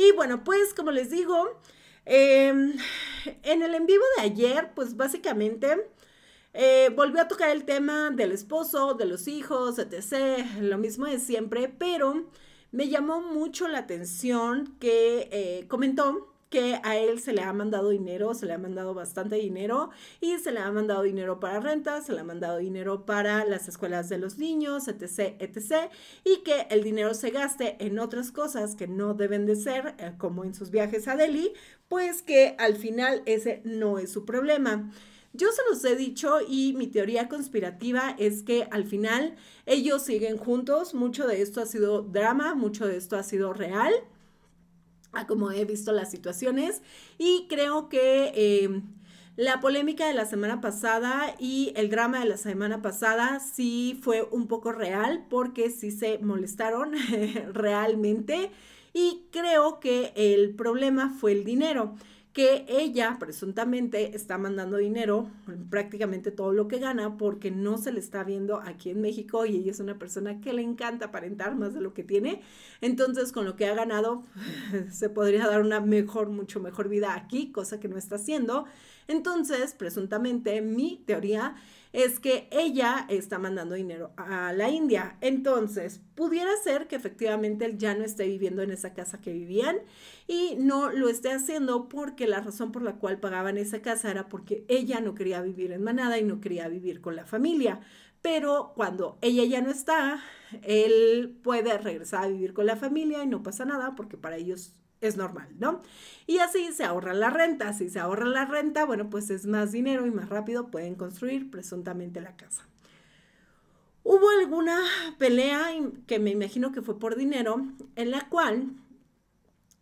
Y bueno, pues como les digo, em, en el en vivo de ayer, pues básicamente eh, volvió a tocar el tema del esposo, de los hijos, etc. Lo mismo de siempre, pero me llamó mucho la atención que eh, comentó que a él se le ha mandado dinero, se le ha mandado bastante dinero y se le ha mandado dinero para renta, se le ha mandado dinero para las escuelas de los niños, etc., etc., y que el dinero se gaste en otras cosas que no deben de ser, eh, como en sus viajes a Delhi, pues que al final ese no es su problema. Yo se los he dicho y mi teoría conspirativa es que al final ellos siguen juntos, mucho de esto ha sido drama, mucho de esto ha sido real como he visto las situaciones y creo que em, la polémica de la semana pasada y el drama de la semana pasada sí fue un poco real porque sí se molestaron realmente y creo que el problema fue el dinero que ella presuntamente está mandando dinero, prácticamente todo lo que gana, porque no se le está viendo aquí en México y ella es una persona que le encanta aparentar más de lo que tiene. Entonces, con lo que ha ganado, se podría dar una mejor, mucho mejor vida aquí, cosa que no está haciendo. Entonces, presuntamente, mi teoría es que ella está mandando dinero a la India. Entonces, pudiera ser que efectivamente él ya no esté viviendo en esa casa que vivían y no lo esté haciendo porque la razón por la cual pagaban esa casa era porque ella no quería vivir en manada y no quería vivir con la familia. Pero cuando ella ya no está, él puede regresar a vivir con la familia y no pasa nada porque para ellos es normal, ¿no? Y así se ahorra la renta. Si se ahorra la renta, bueno, pues es más dinero y más rápido pueden construir presuntamente la casa. Hubo alguna pelea, que me imagino que fue por dinero, en la cual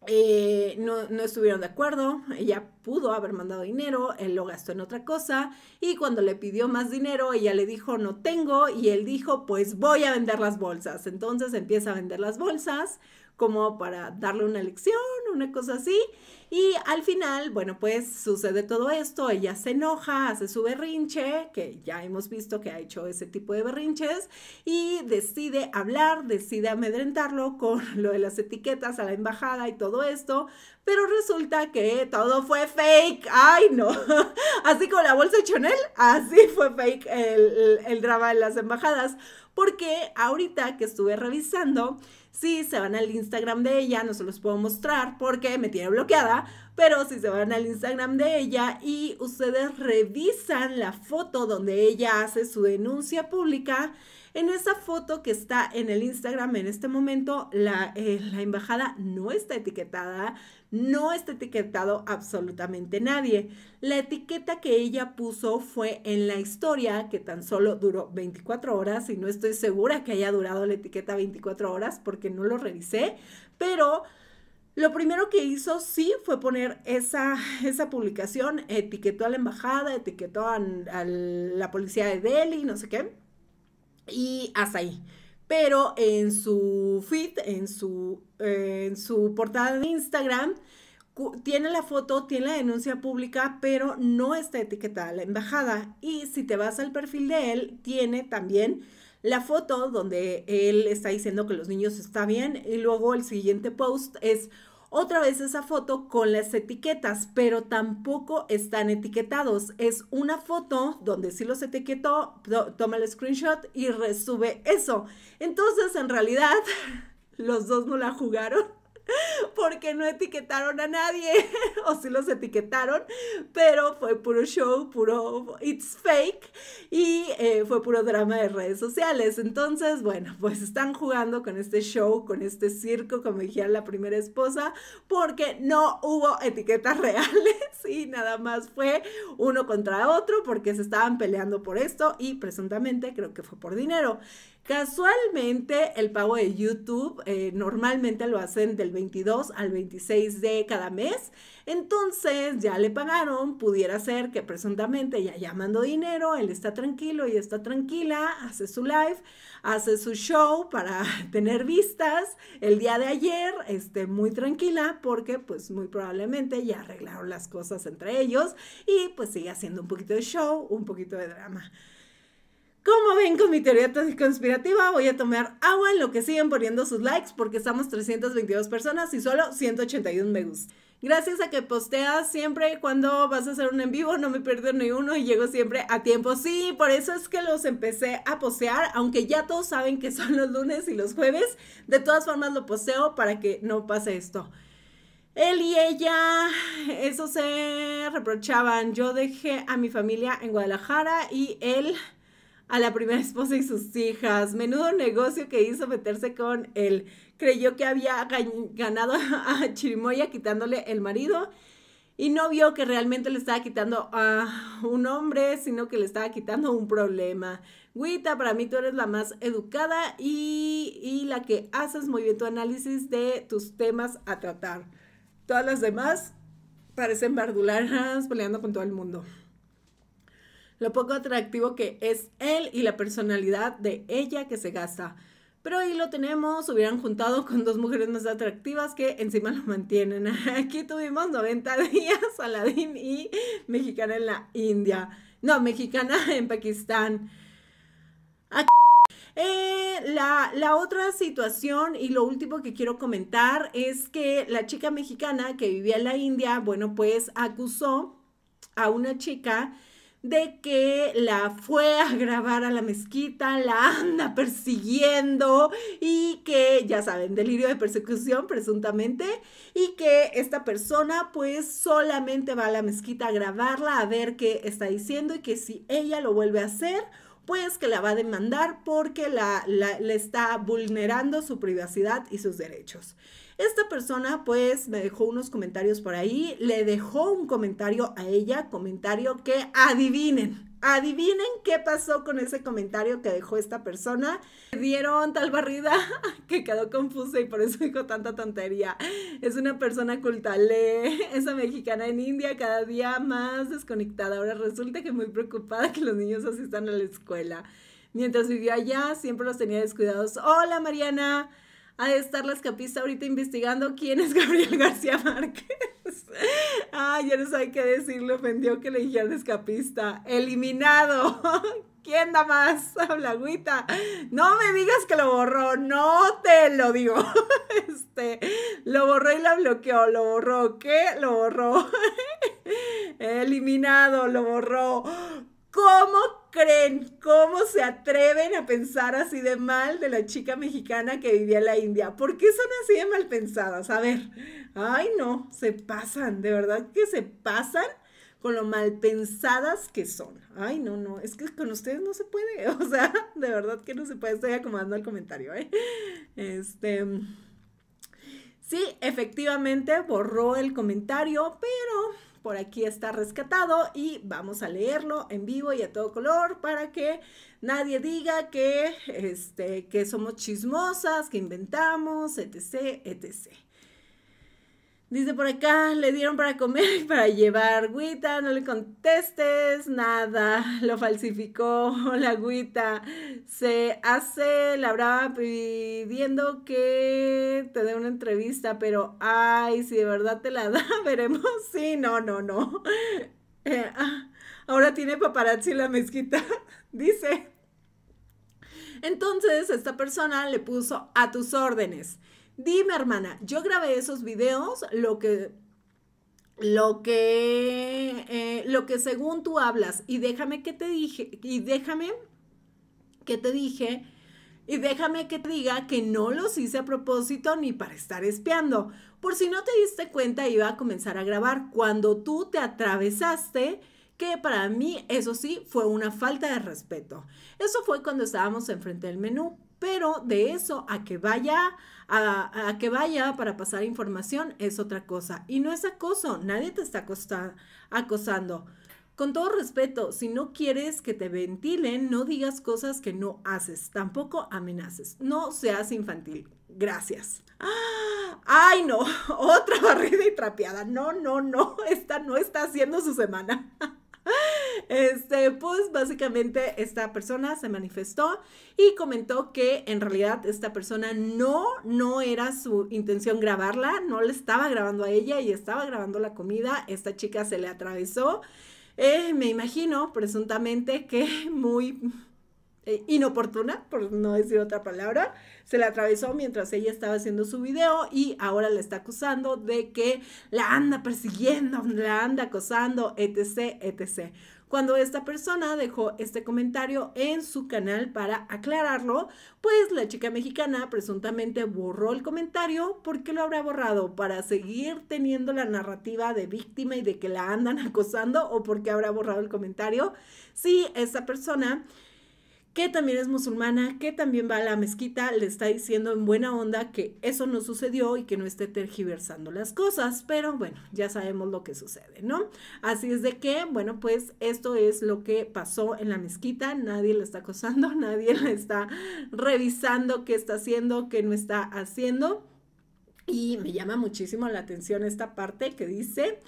eh, no, estuvieron de acuerdo, ella pudo haber mandado dinero, él lo gastó en otra cosa y cuando le pidió más dinero, ella le dijo no tengo y él dijo pues voy a vender las bolsas. Entonces empieza a vender las bolsas, como para darle una lección, una cosa así. Y al final, bueno, pues sucede todo esto, ella se enoja, hace su berrinche, que ya hemos visto que ha hecho ese tipo de berrinches, y decide hablar, decide amedrentarlo con lo de las etiquetas a la embajada y todo esto, pero resulta que todo fue fake, ay no, así como la bolsa de Chanel, así fue fake el, drama de las embajadas, porque ahorita que estuve revisando, si se van al Instagram de ella, no se los puedo mostrar porque me tiene bloqueada, pero si se van al Instagram de ella y ustedes revisan la foto donde ella hace su denuncia pública, en esa foto que está en el Instagram en este momento, eh, la, embajada no está etiquetada, no está etiquetado absolutamente nadie. La etiqueta que ella puso fue en la historia, que tan solo duró 24 horas, y no estoy segura que haya durado la etiqueta 24 horas porque no lo revisé, pero... Lo primero que hizo sí fue poner esa, esa publicación, etiquetó a la embajada, etiquetó a la policía de Delhi, no sé qué y hasta ahí. Pero en su feed, en su, eh, en su portada de Instagram, tiene la foto, tiene la denuncia pública, pero no está etiquetada la embajada. Y si te vas al perfil de él, tiene también la foto donde él está diciendo que los niños está bien. Y luego el siguiente post es otra vez esa foto con las etiquetas, pero tampoco están etiquetados. Es una foto donde sí los etiquetó, toma el screenshot y resube eso. Entonces, en realidad, los dos no la jugaron porque no etiquetaron a nadie, o sí los etiquetaron, pero fue puro show, puro it's fake y eh, fue puro drama de redes sociales. Entonces, bueno, pues están jugando con este show, con este circo, como dijera la primera esposa, porque no hubo etiquetas reales y nada más fue uno contra otro porque se estaban peleando por esto y presuntamente creo que fue por dinero. Casualmente el pago de YouTube eh, normalmente lo hacen del 22 al 26 de cada mes, entonces ya le pagaron, pudiera ser que presuntamente ya mandó dinero, él está tranquilo y está tranquila, hace su live, hace su show para tener vistas el día de ayer, esté muy tranquila porque pues muy probablemente ya arreglaron las cosas entre ellos y pues sigue haciendo un poquito de show, un poquito de drama. Como ven con mi teoría conspirativa, voy a tomar agua en lo que siguen poniendo sus likes porque estamos 322 personas y solo 181 me gusta. Gracias a que posteas siempre cuando vas a hacer un en vivo, no me pierdo ni uno y llego siempre a tiempo. Sí, por eso es que los empecé a postear, aunque ya todos saben que son los lunes y los jueves. De todas formas lo poseo para que no pase esto. Él y ella, eso se reprochaban. Yo dejé a mi familia en Guadalajara y él a la primera esposa y sus hijas. Menudo negocio que hizo meterse con él. Creyó que había ganado a Chirimoya quitándole el marido y no vio que realmente le estaba quitando a un hombre, sino que le estaba quitando un problema. Guita, para mí tú eres la más educada y, y la que haces muy bien tu análisis de tus temas a tratar. Todas las demás parecen bardularas peleando con todo el mundo lo poco atractivo que es él y la personalidad de ella que se gasta. Pero ahí lo tenemos, hubieran juntado con dos mujeres más atractivas que encima lo mantienen. Aquí tuvimos 90 días, Saladín y mexicana en la India. No, mexicana en Pakistán. Ah, eh, la, la, otra situación y lo último que quiero comentar es que la chica mexicana que vivía en la India, bueno, pues acusó a una chica de que la fue a grabar a la mezquita, la anda persiguiendo y que, ya saben, delirio de persecución presuntamente, y que esta persona pues solamente va a la mezquita a grabarla, a ver qué está diciendo y que si ella lo vuelve a hacer, pues que la va a demandar porque la, le está vulnerando su privacidad y sus derechos. Esta persona pues me dejó unos comentarios por ahí, le dejó un comentario a ella, comentario que adivinen. Adivinen qué pasó con ese comentario que dejó esta persona. Dieron tal barrida que quedó confusa y por eso dijo tanta tontería. Es una persona cultale, esa mexicana en India cada día más desconectada. Ahora resulta que muy preocupada que los niños asistan a la escuela. Mientras vivía allá, siempre los tenía descuidados. Hola Mariana, ha de estar la escapista ahorita investigando quién es Gabriel García Márquez. ah, ya no hay qué decir, le ofendió que le la escapista. Eliminado. ¿Quién da más? habla agüita. No me digas que lo borró, no te lo digo. Este, lo borró y la bloqueó, lo borró, ¿qué? Lo borró. Eliminado, lo borró. ¿Cómo creen? ¿Cómo se atreven a pensar así de mal de la chica mexicana que vivía en la India? ¿Por qué son así de mal pensadas? A ver, ay no, se pasan, de verdad que se pasan con lo mal pensadas que son. Ay, no, no, es que con ustedes no se puede, o sea, de verdad que no se puede, estoy acomodando el comentario, ¿eh? Este... Sí, efectivamente borró el comentario, pero por aquí está rescatado y vamos a leerlo en vivo y a todo color para que nadie diga que, este, que somos chismosas, que inventamos, etc., etc. Dice por acá, le dieron para comer y para llevar agüita, no le contestes nada, lo falsificó la agüita. Se hace la brava pidiendo que te dé una entrevista, pero ay, si de verdad te la da, veremos. Sí, no, no, no. Eh, ah, ahora tiene paparazzi la mezquita, dice. Entonces, esta persona le puso a tus órdenes. Dime, hermana, yo grabé esos videos, lo que lo que eh, lo que según tú hablas y déjame que te dije y déjame que te dije y déjame que te diga que no los hice a propósito ni para estar espiando. Por si no te diste cuenta, iba a comenzar a grabar cuando tú te atravesaste, que para mí eso sí fue una falta de respeto. Eso fue cuando estábamos enfrente del menú, pero de eso a que vaya a, que vaya para pasar información es otra cosa. Y no es acoso, nadie te está acosando. Con todo respeto, si no quieres que te ventilen, no digas cosas que no haces, tampoco amenaces, no seas infantil. Gracias. Ay, no, otra barrida y trapeada. No, no, no, esta no está haciendo su semana. Este, pues básicamente esta persona se manifestó y comentó que en realidad esta persona no, no era su intención grabarla, no le estaba grabando a ella y estaba grabando la comida, esta chica se le atravesó. Eh, me imagino, presuntamente, que muy eh, inoportuna, por no decir otra palabra, se le atravesó mientras ella estaba haciendo su video y ahora la está acusando de que la anda persiguiendo, la anda acosando, etc., etc. Cuando esta persona dejó este comentario en su canal para aclararlo, pues la chica mexicana presuntamente borró el comentario. ¿Por qué lo habrá borrado? ¿Para seguir teniendo la narrativa de víctima y de que la andan acosando? ¿O porque habrá borrado el comentario? Si sí, esta persona que también es musulmana, que también va a la mezquita, le está diciendo en buena onda que eso no sucedió y que no esté tergiversando las cosas, pero bueno, ya sabemos lo que sucede, ¿no? Así es de que, bueno, pues esto es lo que pasó en la mezquita, nadie la está acosando, nadie la está revisando qué está haciendo, qué no está haciendo. Y me llama muchísimo la atención esta parte que dice,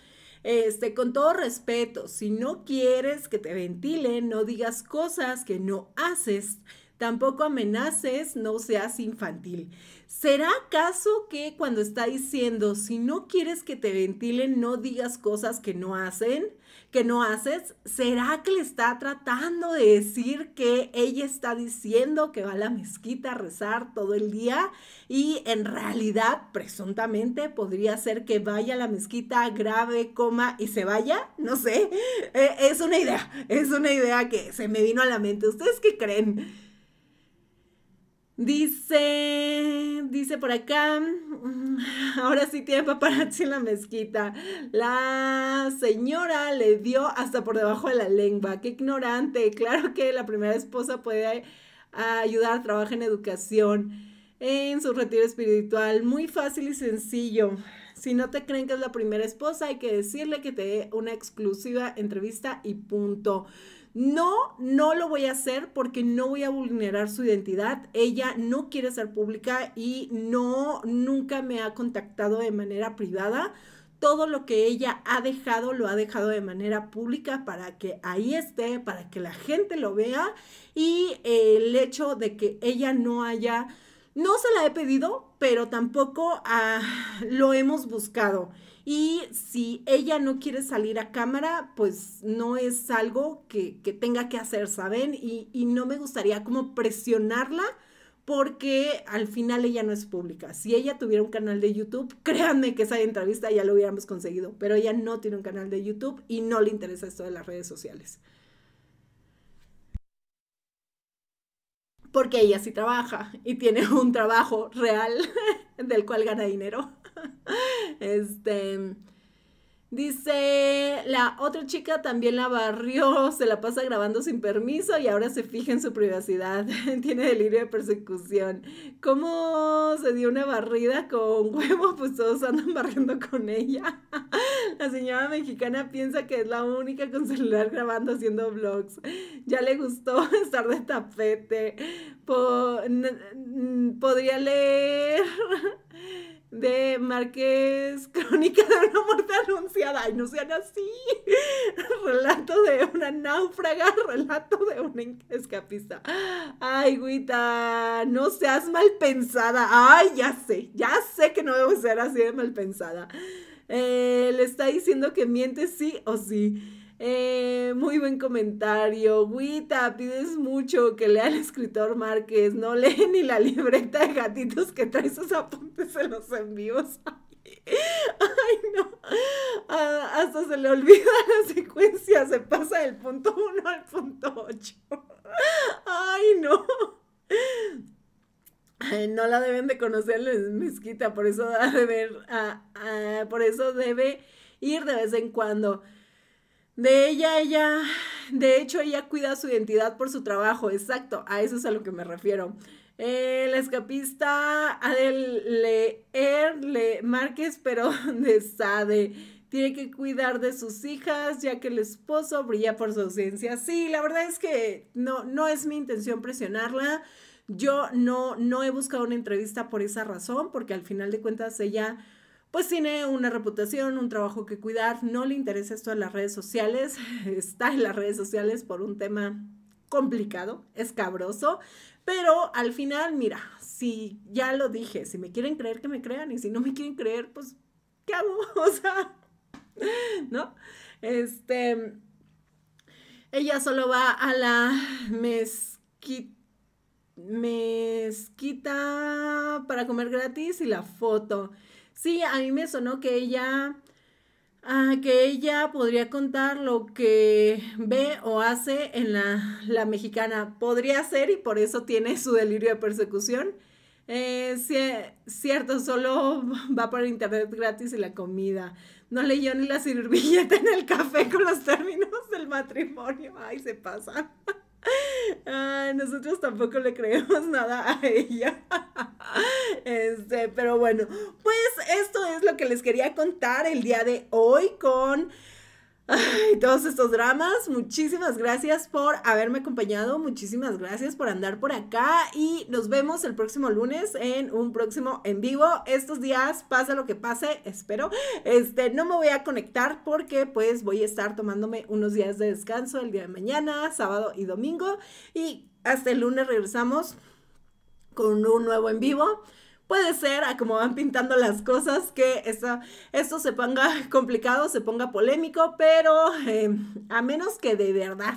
este, con todo respeto, si no quieres que te ventilen, no digas cosas que no haces. Tampoco amenaces, no seas infantil. ¿Será acaso que cuando está diciendo, si no quieres que te ventilen, no digas cosas que no hacen? que no haces? ¿Será que le está tratando de decir que ella está diciendo que va a la mezquita a rezar todo el día y en realidad, presuntamente, podría ser que vaya a la mezquita, grave, coma y se vaya? No sé, eh, es una idea, es una idea que se me vino a la mente. ¿Ustedes qué creen? Dice, dice por acá, mm, ahora sí tiene paparazzi en la mezquita. La señora le dio hasta por debajo de la lengua. Qué ignorante. Claro que la primera esposa puede ayudar, a trabajar en educación, en su retiro espiritual. Muy fácil y sencillo. Si no te creen que es la primera esposa, hay que decirle que te dé una exclusiva entrevista y punto. No, no lo voy a hacer porque no voy a vulnerar su identidad. Ella no quiere ser pública y no, nunca me ha contactado de manera privada. Todo lo que ella ha dejado lo ha dejado de manera pública para que ahí esté, para que la gente lo vea. Y eh, el hecho de que ella no haya, no se la he pedido, pero tampoco ah, lo hemos buscado. Y si ella no quiere salir a cámara, pues no es algo que, tenga que hacer, ¿saben? Y, y, no me gustaría como presionarla porque al final ella no es pública. Si ella tuviera un canal de YouTube, créanme que esa entrevista ya lo hubiéramos conseguido, pero ella no tiene un canal de YouTube y no le interesa esto de las redes sociales. porque ella sí trabaja y tiene un trabajo real del cual gana dinero. Este, Dice, la otra chica también la barrió, se la pasa grabando sin permiso y ahora se fija en su privacidad. Tiene delirio de persecución. ¿Cómo se dio una barrida con huevos? Pues todos andan barriendo con ella. la señora mexicana piensa que es la única con celular grabando haciendo vlogs. Ya le gustó estar de tapete. podría leer de Márquez, Crónica de una muerte anunciada. Ay, no sean así. Relato de una náufraga, relato de una escapista. Ay, güita, no seas mal pensada. Ay, ya sé, ya sé que no debo ser así de mal pensada. Eh, le está diciendo que miente sí o sí. Eh, muy buen comentario. Guita, pides mucho que lea el escritor Márquez. No lee ni la libreta de gatitos que trae sus apuntes en los envíos. Ay, no. Ah, hasta se le olvida la secuencia. Se pasa del punto 1 al punto 8. Ay, no. no la deben de conocer mezquita, por eso debe, ah, ah, por eso debe ir de vez en cuando de ella, ella, de hecho, ella cuida su identidad por su trabajo, exacto, a eso es a lo que me refiero. Eh, la escapista Adel Leer Le Márquez, pero de Sade, tiene que cuidar de sus hijas, ya que el esposo brilla por su ausencia. Sí, la verdad es que no, no es mi intención presionarla. Yo no, no he buscado una entrevista por esa razón, porque al final de cuentas ella pues tiene una reputación, un trabajo que cuidar, no le interesa esto a las redes sociales, está en las redes sociales por un tema complicado, escabroso, pero al final, mira, si ya lo dije, si me quieren creer, que me crean, y si no me quieren creer, pues, ¿qué hago? O sea, ¿no? Este, ella solo va a la mezquita mezquita para comer gratis y la foto. Sí, a mí me sonó que ella, ah, que ella podría contar lo que ve o hace en la, la mexicana. Podría ser y por eso tiene su delirio de persecución. Eh, cierto, solo va por internet gratis y la comida. No leyó ni la servilleta en el café con los términos del matrimonio. Ay, se pasa nosotros tampoco le creemos nada a ella. Este, pero bueno, pues esto es lo que les quería contar el día de hoy con todos estos dramas. Muchísimas gracias por haberme acompañado. Muchísimas gracias por andar por acá. Y nos vemos el próximo lunes en un próximo en vivo. Estos días, pasa lo que pase, espero. Este, no me voy a conectar porque pues voy a estar tomándome unos días de descanso el día de mañana, sábado y domingo. Y hasta el lunes regresamos con un nuevo en vivo puede ser a como van pintando las cosas que esto se ponga complicado, se ponga polémico, pero eh, a menos que de verdad,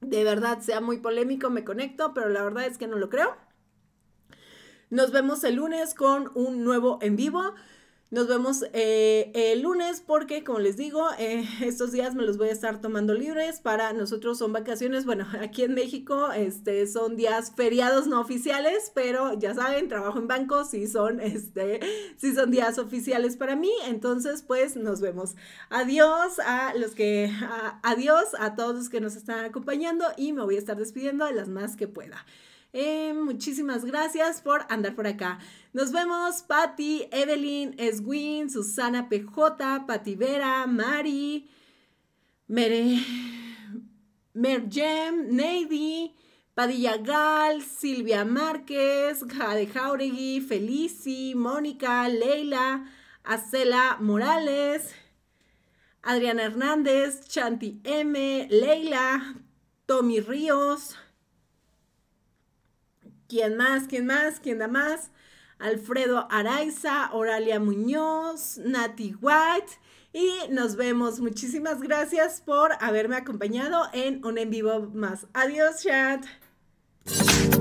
de verdad sea muy polémico, me conecto, pero la verdad es que no lo creo. Nos vemos el lunes con un nuevo en vivo. Nos vemos eh, el lunes porque, como les digo, eh, estos días me los voy a estar tomando libres. Para nosotros son vacaciones. Bueno, aquí en México este, son días feriados no oficiales, pero ya saben, trabajo en banco, si son, este, son días oficiales para mí. Entonces, pues nos vemos. Adiós a los que, adiós a todos los que nos están acompañando y me voy a estar despidiendo de las más que pueda. Eh, muchísimas gracias por andar por acá. Nos vemos, Patti, Evelyn, Eswin, Susana PJ, Patti Vera, Mari, Mere, Mergem, Neidy, Padilla Gal, Silvia Márquez, Jade Jauregui, Felici, Mónica, Leila, Acela Morales, Adriana Hernández, Chanti M, Leila, Tommy Ríos, ¿Quién más? ¿Quién más? ¿Quién da más? Alfredo Araiza, Oralia Muñoz, Nati White. Y nos vemos. Muchísimas gracias por haberme acompañado en un en vivo más. Adiós, chat.